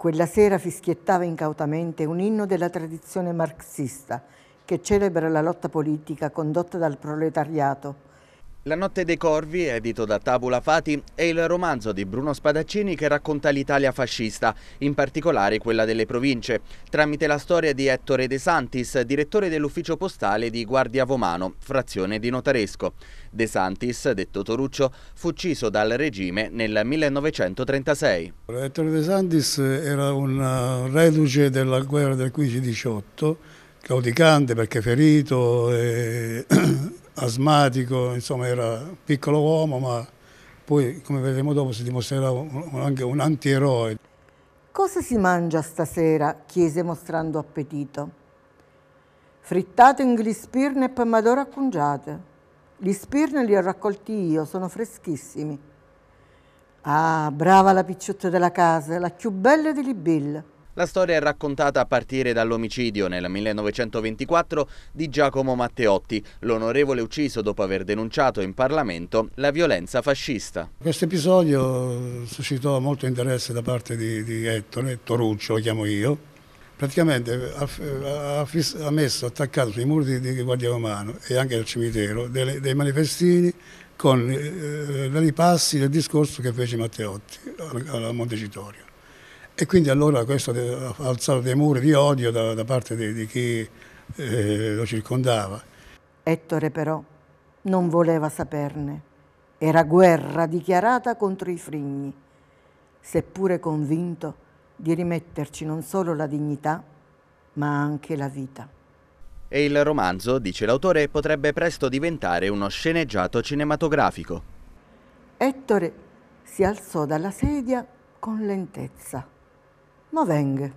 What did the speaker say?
Quella sera fischiettava incautamente un inno della tradizione marxista che celebra la lotta politica condotta dal proletariato la notte dei corvi, edito da Tabula Fati, è il romanzo di Bruno Spadaccini che racconta l'Italia fascista, in particolare quella delle province, tramite la storia di Ettore De Santis, direttore dell'ufficio postale di Guardia Vomano, frazione di Notaresco. De Santis, detto Toruccio, fu ucciso dal regime nel 1936. Ettore De Santis era un eh, reduce della guerra del 15-18, claudicante perché ferito, e... asmatico, insomma era un piccolo uomo, ma poi come vedremo dopo si dimostrerà anche un antieroe. Cosa si mangia stasera? chiese mostrando appetito. Frittate in glispirne e pomadoro accungiate. Gli spirne li ho raccolti io, sono freschissimi. Ah, brava la picciotta della casa, la più bella di Libilla. La storia è raccontata a partire dall'omicidio nel 1924 di Giacomo Matteotti, l'onorevole ucciso dopo aver denunciato in Parlamento la violenza fascista. Questo episodio suscitò molto interesse da parte di, di Ettore, Toruccio lo chiamo io, praticamente ha, ha, ha messo attaccato sui muri di, di Guardia Romano e anche al cimitero dei, dei manifestini con eh, ripassi eh, del discorso che fece Matteotti a, Montecitorio. E quindi allora questo alzare dei muri di odio da, da parte di, di chi eh, lo circondava. Ettore però non voleva saperne. Era guerra dichiarata contro i frigni, seppure convinto di rimetterci non solo la dignità, ma anche la vita. E il romanzo, dice l'autore, potrebbe presto diventare uno sceneggiato cinematografico. Ettore si alzò dalla sedia con lentezza. Moveng.